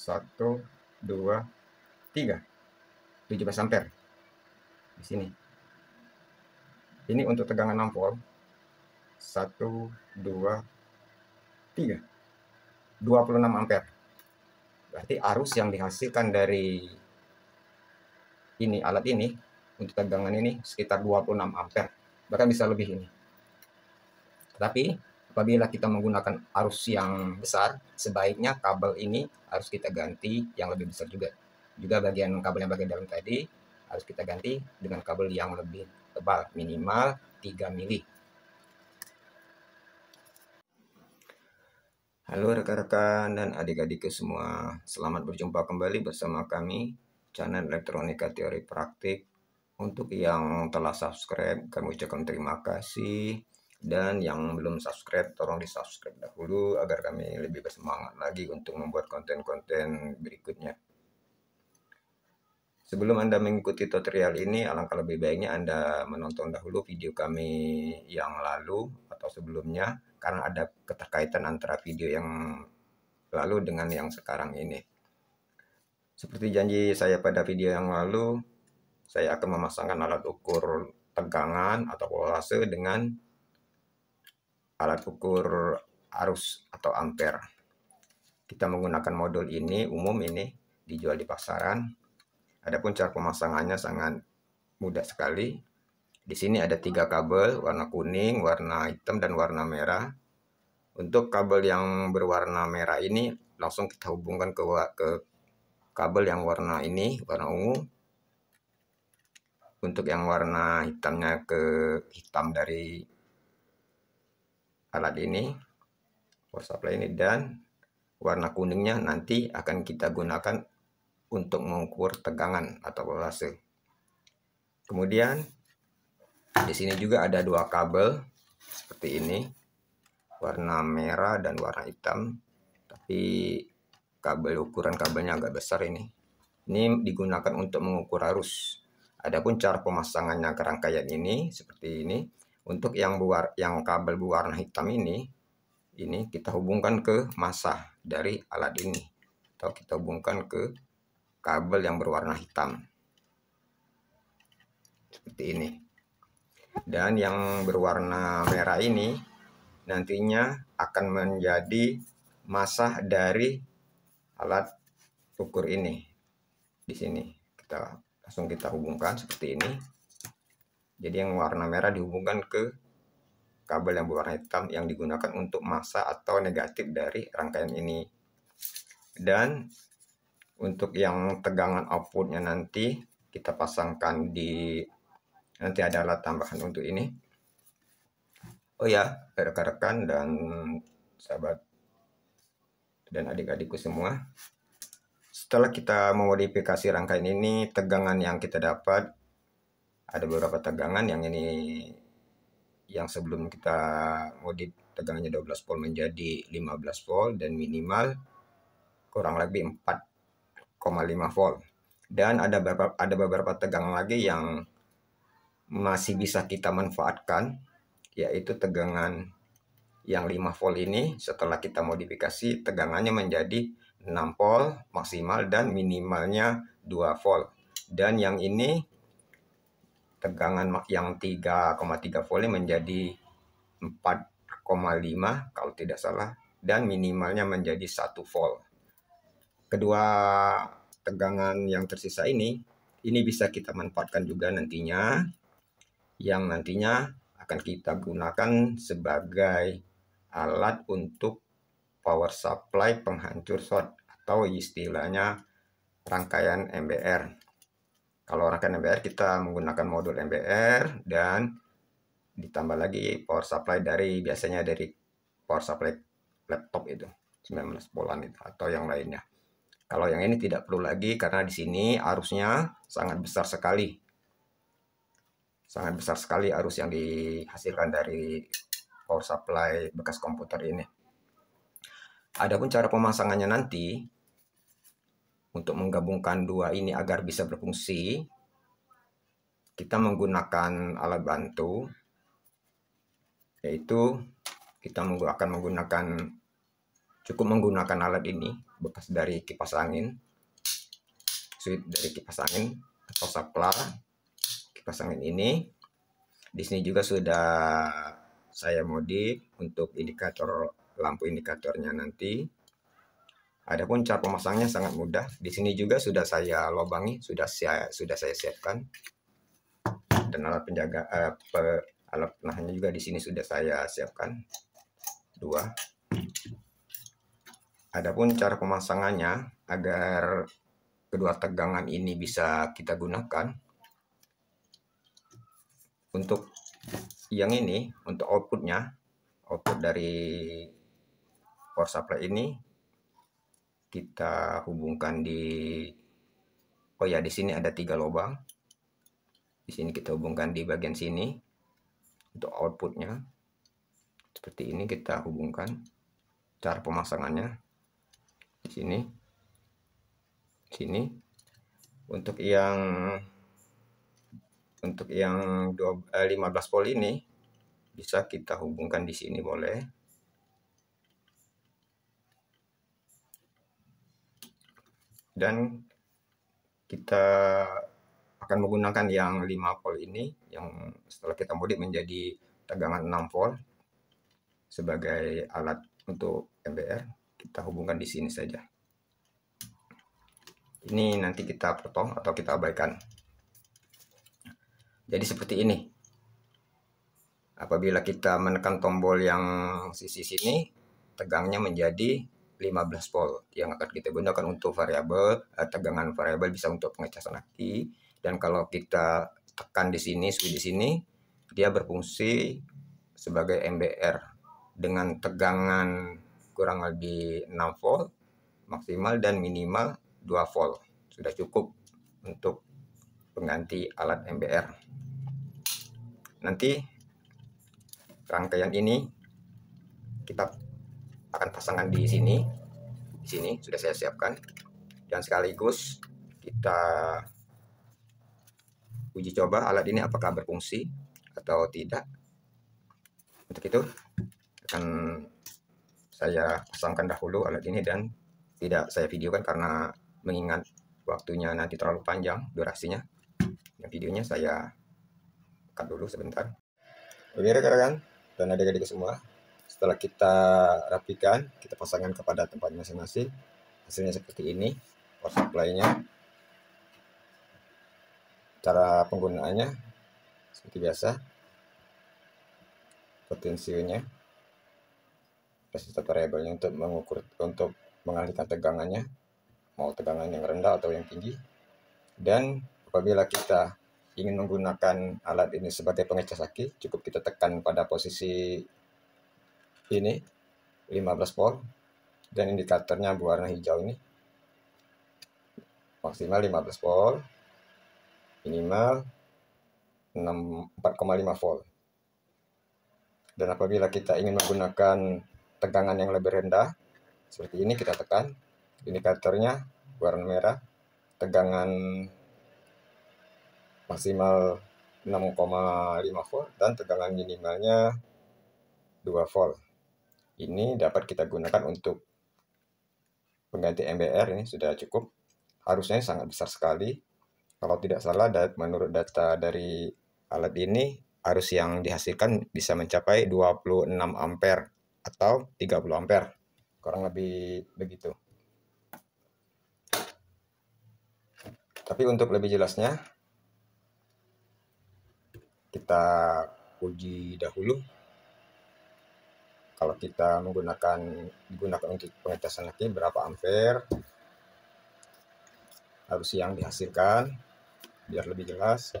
1, 2, 3. 17 ampere di sini. Ini untuk tegangan 6 volt. tiga dua puluh enam ampere. Berarti arus yang dihasilkan dari ini alat ini untuk tegangan ini sekitar dua puluh enam ampere. Bahkan bisa lebih ini. Tapi Apabila kita menggunakan arus yang besar, sebaiknya kabel ini harus kita ganti yang lebih besar juga. Juga bagian kabel yang bagian dalam tadi harus kita ganti dengan kabel yang lebih tebal, minimal 3 mili. Halo rekan-rekan dan adik-adikku semua, selamat berjumpa kembali bersama kami channel Elektronika Teori Praktik. Untuk yang telah subscribe, kami ucapkan terima kasih. Dan yang belum subscribe, tolong di subscribe dahulu agar kami lebih bersemangat lagi untuk membuat konten-konten berikutnya. Sebelum Anda mengikuti tutorial ini, alangkah lebih baiknya Anda menonton dahulu video kami yang lalu atau sebelumnya, karena ada keterkaitan antara video yang lalu dengan yang sekarang ini. Seperti janji saya pada video yang lalu, saya akan memasangkan alat ukur tegangan atau kolase dengan alat ukur arus atau ampere. Kita menggunakan modul ini, umum ini, dijual di pasaran. Adapun cara pemasangannya sangat mudah sekali. Di sini ada tiga kabel, warna kuning, warna hitam, dan warna merah. Untuk kabel yang berwarna merah ini, langsung kita hubungkan ke, ke kabel yang warna ini, warna ungu. Untuk yang warna hitamnya ke hitam dari alat ini power supply ini dan warna kuningnya nanti akan kita gunakan untuk mengukur tegangan atau voltase. Kemudian di sini juga ada dua kabel seperti ini warna merah dan warna hitam tapi kabel ukuran kabelnya agak besar ini ini digunakan untuk mengukur arus adapun cara pemasangannya ke ini seperti ini untuk yang buar, yang kabel berwarna hitam ini, ini kita hubungkan ke masa dari alat ini. Atau kita hubungkan ke kabel yang berwarna hitam. Seperti ini. Dan yang berwarna merah ini nantinya akan menjadi masa dari alat ukur ini. Di sini kita langsung kita hubungkan seperti ini. Jadi yang warna merah dihubungkan ke kabel yang berwarna hitam yang digunakan untuk masa atau negatif dari rangkaian ini. Dan untuk yang tegangan outputnya nanti kita pasangkan di nanti ada alat tambahan untuk ini. Oh ya, rekan-rekan dan sahabat dan adik-adikku semua. Setelah kita memodifikasi rangkaian ini, tegangan yang kita dapat ada beberapa tegangan yang ini yang sebelum kita modif tegangannya 12 volt menjadi 15 volt dan minimal kurang lebih 4,5 volt dan ada beberapa ada beberapa tegangan lagi yang masih bisa kita manfaatkan yaitu tegangan yang 5 volt ini setelah kita modifikasi tegangannya menjadi 6 volt maksimal dan minimalnya 2 volt dan yang ini tegangan yang 3,3 volt menjadi 4,5 kalau tidak salah dan minimalnya menjadi 1 volt. Kedua tegangan yang tersisa ini ini bisa kita manfaatkan juga nantinya yang nantinya akan kita gunakan sebagai alat untuk power supply penghancur short atau istilahnya rangkaian MBR. Kalau rangkaian MBR kita menggunakan modul MBR dan ditambah lagi power supply dari biasanya dari power supply laptop itu 19 polan itu atau yang lainnya. Kalau yang ini tidak perlu lagi karena di sini arusnya sangat besar sekali. Sangat besar sekali arus yang dihasilkan dari power supply bekas komputer ini. Adapun cara pemasangannya nanti, untuk menggabungkan dua ini agar bisa berfungsi, kita menggunakan alat bantu, yaitu kita akan menggunakan cukup menggunakan alat ini bekas dari kipas angin, suit dari kipas angin atau saklar kipas angin ini. Di sini juga sudah saya modif untuk indikator lampu indikatornya nanti Adapun cara pemasangnya sangat mudah. Di sini juga sudah saya lobangi, sudah saya sudah saya siapkan. Dan alat penjaga eh, pe, alat penahannya juga di sini sudah saya siapkan. Dua. Adapun cara pemasangannya agar kedua tegangan ini bisa kita gunakan untuk yang ini untuk outputnya output dari power supply ini kita hubungkan di oh ya di sini ada tiga lubang di sini kita hubungkan di bagian sini untuk outputnya seperti ini kita hubungkan cara pemasangannya di sini di sini untuk yang untuk yang 15 eh, volt ini bisa kita hubungkan di sini boleh dan kita akan menggunakan yang 5 volt ini yang setelah kita modif menjadi tegangan 6 volt sebagai alat untuk MBR kita hubungkan di sini saja ini nanti kita potong atau kita abaikan jadi seperti ini apabila kita menekan tombol yang sisi sini tegangnya menjadi 15 volt yang akan kita gunakan untuk variabel eh, tegangan variabel bisa untuk pengecasan aki dan kalau kita tekan di sini switch di sini dia berfungsi sebagai MBR dengan tegangan kurang lebih 6 volt maksimal dan minimal 2 volt sudah cukup untuk pengganti alat MBR nanti rangkaian ini kita akan pasangkan di sini di sini sudah saya siapkan dan sekaligus kita uji coba alat ini apakah berfungsi atau tidak untuk itu akan saya pasangkan dahulu alat ini dan tidak saya videokan karena mengingat waktunya nanti terlalu panjang durasinya dan videonya saya cut dulu sebentar oke rekan-rekan dan adik-adik semua setelah kita rapikan kita pasangkan kepada tempat masing-masing hasilnya seperti ini power supply-nya cara penggunaannya seperti biasa potensinya resistor variabelnya untuk mengukur untuk mengalihkan tegangannya mau tegangan yang rendah atau yang tinggi dan apabila kita ingin menggunakan alat ini sebagai pengecas aki cukup kita tekan pada posisi ini 15 volt dan indikatornya berwarna hijau ini maksimal 15 volt minimal 4,5 volt dan apabila kita ingin menggunakan tegangan yang lebih rendah seperti ini kita tekan indikatornya warna merah tegangan maksimal 6,5 volt dan tegangan minimalnya 2 volt ini dapat kita gunakan untuk pengganti MBR ini sudah cukup. Harusnya sangat besar sekali. Kalau tidak salah menurut data dari alat ini arus yang dihasilkan bisa mencapai 26 ampere atau 30 ampere. Kurang lebih begitu. Tapi untuk lebih jelasnya kita uji dahulu kalau kita menggunakan digunakan untuk pengetesan lagi berapa ampere harus yang dihasilkan biar lebih jelas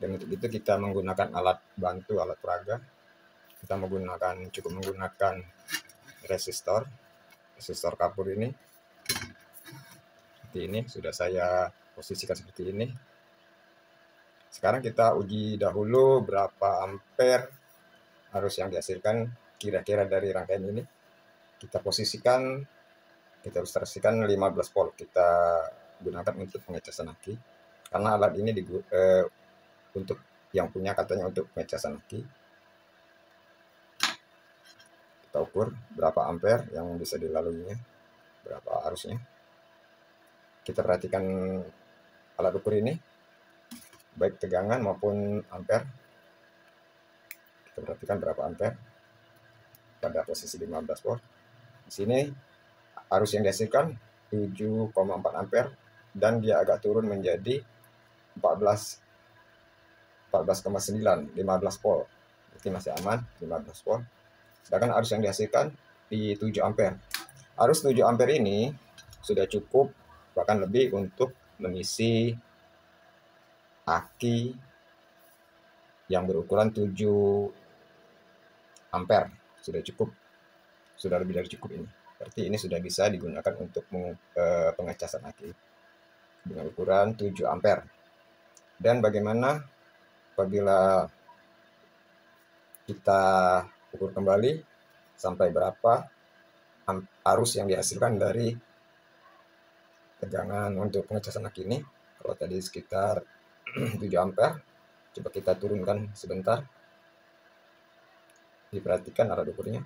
dan untuk itu kita menggunakan alat bantu alat peraga kita menggunakan cukup menggunakan resistor resistor kapur ini seperti ini sudah saya posisikan seperti ini sekarang kita uji dahulu berapa ampere arus yang dihasilkan kira-kira dari rangkaian ini kita posisikan kita ilustrasikan 15 volt kita gunakan untuk pengecasan aki karena alat ini di, eh, untuk yang punya katanya untuk pengecasan aki kita ukur berapa ampere yang bisa dilaluinya berapa arusnya kita perhatikan alat ukur ini baik tegangan maupun ampere kita perhatikan berapa ampere pada posisi 15 volt. Di sini arus yang dihasilkan 7,4 ampere dan dia agak turun menjadi 14 14,9 15 volt. Berarti masih aman 15 volt. Sedangkan arus yang dihasilkan di 7 ampere. Arus 7 ampere ini sudah cukup bahkan lebih untuk mengisi aki yang berukuran 7 ampere sudah cukup sudah lebih dari cukup ini berarti ini sudah bisa digunakan untuk eh, pengecasan aki dengan ukuran 7 ampere dan bagaimana apabila kita ukur kembali sampai berapa arus yang dihasilkan dari tegangan untuk pengecasan aki ini kalau tadi sekitar 7 ampere coba kita turunkan sebentar diperhatikan arah ukurnya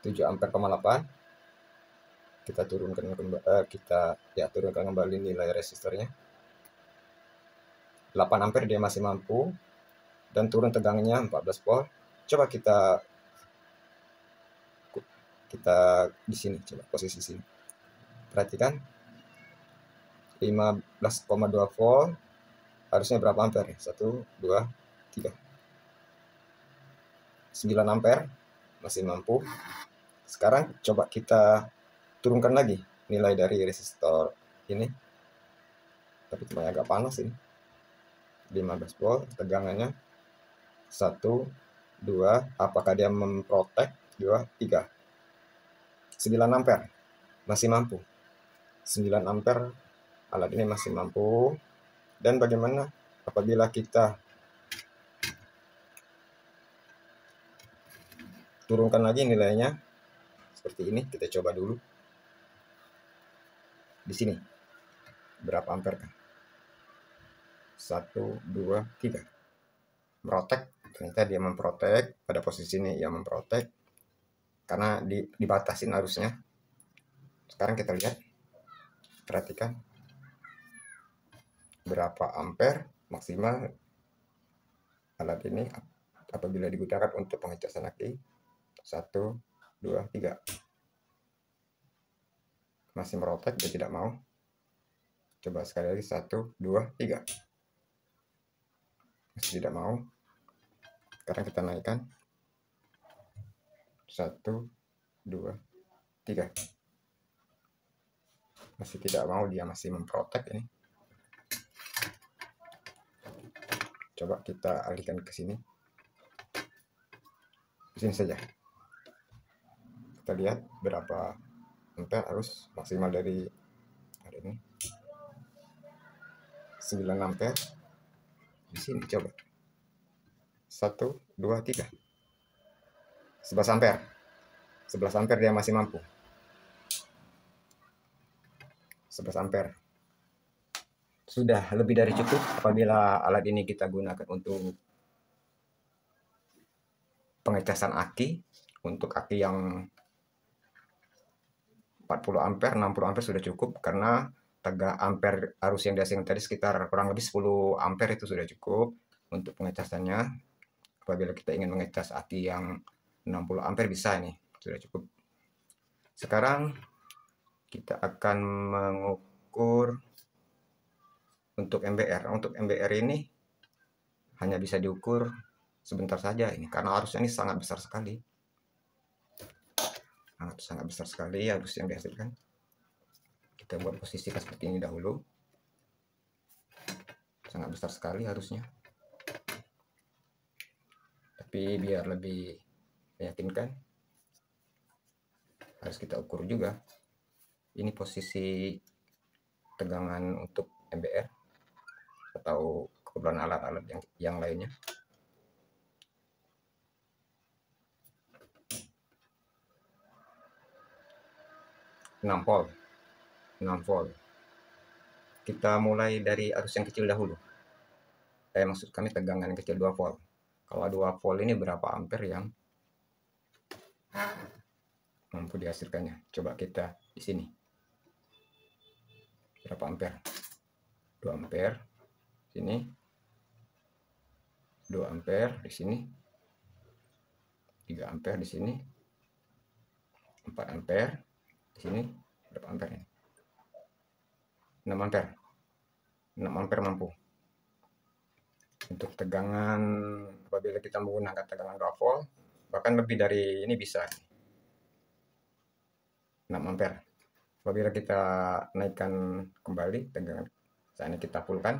7 ampere 8 kita turunkan kembali eh, kita ya turunkan kembali nilai resistornya 8 ampere dia masih mampu dan turun tegangnya 14 volt coba kita kita di sini coba posisi sini perhatikan 15,2 volt harusnya berapa ampere 1 2 3 9 ampere masih mampu sekarang coba kita turunkan lagi nilai dari resistor ini tapi cuma agak panas ini 15 volt tegangannya 1 2 apakah dia memprotek 2 3 9 ampere masih mampu 9 ampere alat ini masih mampu dan bagaimana apabila kita turunkan lagi nilainya seperti ini kita coba dulu di sini berapa ampere kan satu dua tiga protek ternyata dia memprotek pada posisi ini ya memprotek karena di, dibatasin arusnya sekarang kita lihat perhatikan berapa ampere maksimal alat ini apabila digunakan untuk pengecasan aki satu, dua, tiga. Masih merotek, dia tidak mau. Coba sekali lagi, satu, dua, tiga. Masih tidak mau. Sekarang kita naikkan. Satu, dua, tiga. Masih tidak mau, dia masih memprotek ini. Coba kita alihkan ke sini. Di sini saja kita lihat berapa ampere arus maksimal dari hari ini 9 ampere di sini coba 1 2 3 11 ampere 11 ampere dia masih mampu 11 ampere sudah lebih dari cukup apabila alat ini kita gunakan untuk pengecasan aki untuk aki yang 40 ampere 60 ampere sudah cukup karena tegak ampere arus yang dihasilkan tadi sekitar kurang lebih 10 ampere itu sudah cukup untuk pengecasannya apabila kita ingin mengecas ATI yang 60 ampere bisa ini sudah cukup sekarang kita akan mengukur untuk MBR untuk MBR ini hanya bisa diukur sebentar saja ini karena arusnya ini sangat besar sekali sangat sangat besar sekali ya harus yang dihasilkan kita buat posisi seperti ini dahulu sangat besar sekali harusnya tapi biar lebih meyakinkan harus kita ukur juga ini posisi tegangan untuk MBR atau kebetulan alat-alat yang, yang lainnya 6 volt 6 volt kita mulai dari arus yang kecil dahulu eh maksud kami tegangan yang kecil 2 volt kalau 2 volt ini berapa ampere yang mampu dihasilkannya coba kita di sini berapa ampere 2 ampere sini 2 ampere di sini 3 ampere di sini 4 ampere sini berapa ampere ini? 6 ampere 6 ampere mampu untuk tegangan apabila kita menggunakan tegangan 2 volt bahkan lebih dari ini bisa 6 ampere apabila kita naikkan kembali tegangan saat kita pulkan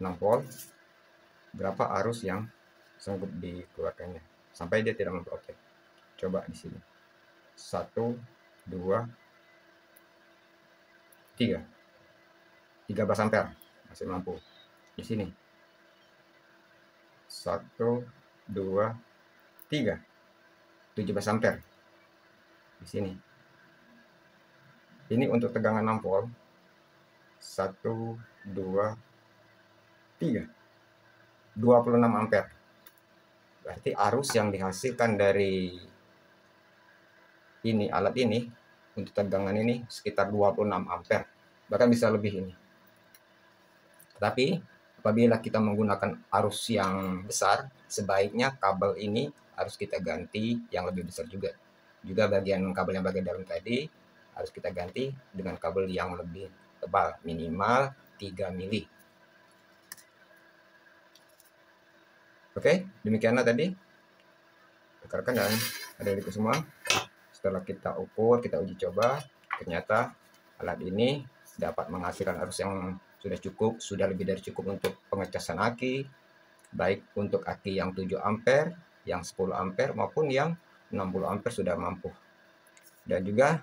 6 volt berapa arus yang sanggup dikeluarkannya sampai dia tidak mampu oke coba di sini satu dua tiga 13 ampere masih mampu di sini satu dua tiga 17 ampere di sini ini untuk tegangan 6 volt satu dua tiga 26 ampere berarti arus yang dihasilkan dari ini alat ini untuk tegangan ini sekitar 26 ampere bahkan bisa lebih ini tapi apabila kita menggunakan arus yang besar sebaiknya kabel ini harus kita ganti yang lebih besar juga juga bagian kabel yang bagian dalam tadi harus kita ganti dengan kabel yang lebih tebal minimal 3 mili oke demikianlah tadi rekan-rekan dan adik adik semua setelah kita ukur kita uji coba ternyata alat ini dapat menghasilkan arus yang sudah cukup sudah lebih dari cukup untuk pengecasan aki baik untuk aki yang 7 ampere yang 10 ampere maupun yang 60 ampere sudah mampu dan juga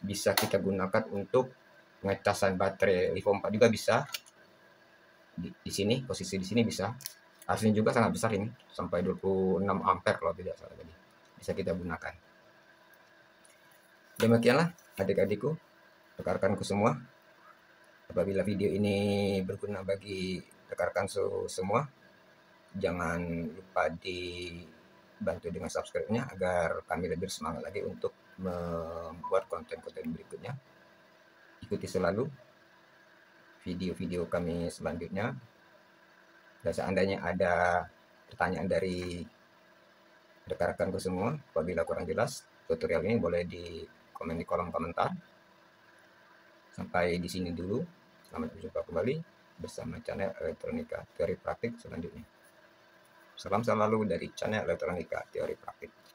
bisa kita gunakan untuk pengecasan baterai LiFO 4 juga bisa di, di sini posisi di sini bisa arusnya juga sangat besar ini sampai 26 ampere kalau tidak salah tadi bisa kita gunakan Demikianlah adik-adikku, rekan-rekanku semua. Apabila video ini berguna bagi rekan-rekan semua, jangan lupa dibantu dengan subscribe-nya agar kami lebih semangat lagi untuk membuat konten-konten berikutnya. Ikuti selalu video-video kami selanjutnya. Dan seandainya ada pertanyaan dari rekan-rekanku semua, apabila kurang jelas, tutorial ini boleh di komen di kolom komentar. Sampai di sini dulu. Selamat berjumpa kembali bersama channel Elektronika Teori Praktik selanjutnya. Salam selalu dari channel Elektronika Teori Praktik.